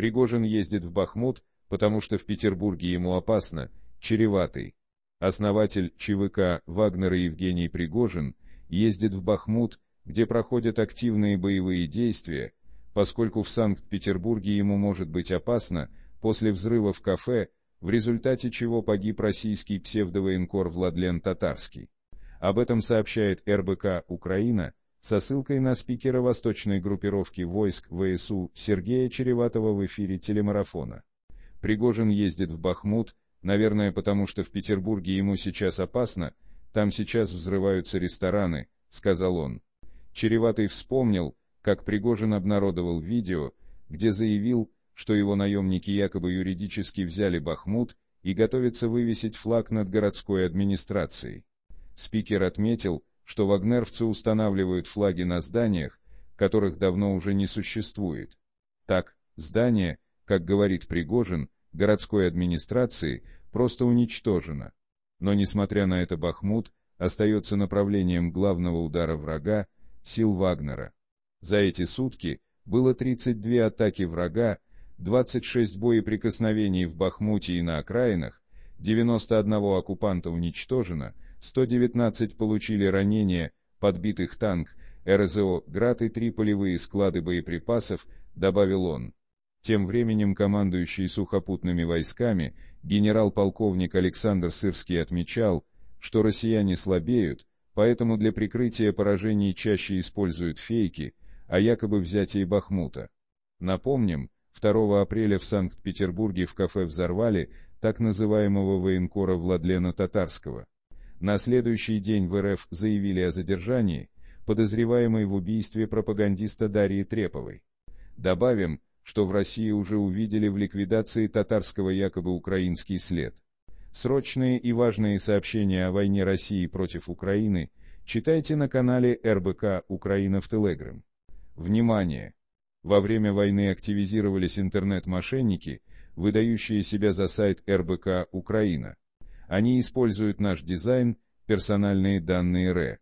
Пригожин ездит в Бахмут, потому что в Петербурге ему опасно, чреватый. Основатель ЧВК Вагнера Евгений Пригожин ездит в Бахмут, где проходят активные боевые действия, поскольку в Санкт-Петербурге ему может быть опасно после взрыва в кафе, в результате чего погиб российский псевдовоенкор Владлен Татарский. Об этом сообщает РБК «Украина», со ссылкой на спикера восточной группировки войск ВСУ Сергея Череватова в эфире телемарафона. Пригожин ездит в Бахмут, наверное потому что в Петербурге ему сейчас опасно, там сейчас взрываются рестораны, сказал он. Череватый вспомнил, как Пригожин обнародовал видео, где заявил, что его наемники якобы юридически взяли Бахмут и готовятся вывесить флаг над городской администрацией. Спикер отметил, что вагнеровцы устанавливают флаги на зданиях, которых давно уже не существует. Так, здание, как говорит Пригожин, городской администрации просто уничтожено. Но несмотря на это Бахмут остается направлением главного удара врага, сил Вагнера. За эти сутки было 32 атаки врага, 26 боеприкосновений в Бахмуте и на окраинах, 91 оккупанта уничтожено, 119 получили ранения, подбитых танк, РЗО «Град» и три полевые склады боеприпасов, добавил он. Тем временем командующий сухопутными войсками генерал-полковник Александр Сырский отмечал, что россияне слабеют, поэтому для прикрытия поражений чаще используют фейки, а якобы взятие Бахмута. Напомним, 2 апреля в Санкт-Петербурге в кафе взорвали так называемого военкора Владлена Татарского. На следующий день в РФ заявили о задержании подозреваемой в убийстве пропагандиста Дарьи Треповой. Добавим, что в России уже увидели в ликвидации татарского якобы украинский след. Срочные и важные сообщения о войне России против Украины читайте на канале РБК «Украина в Телеграм». Внимание! Во время войны активизировались интернет-мошенники, выдающие себя за сайт РБК «Украина». Они используют наш дизайн, персональные данные РЭ.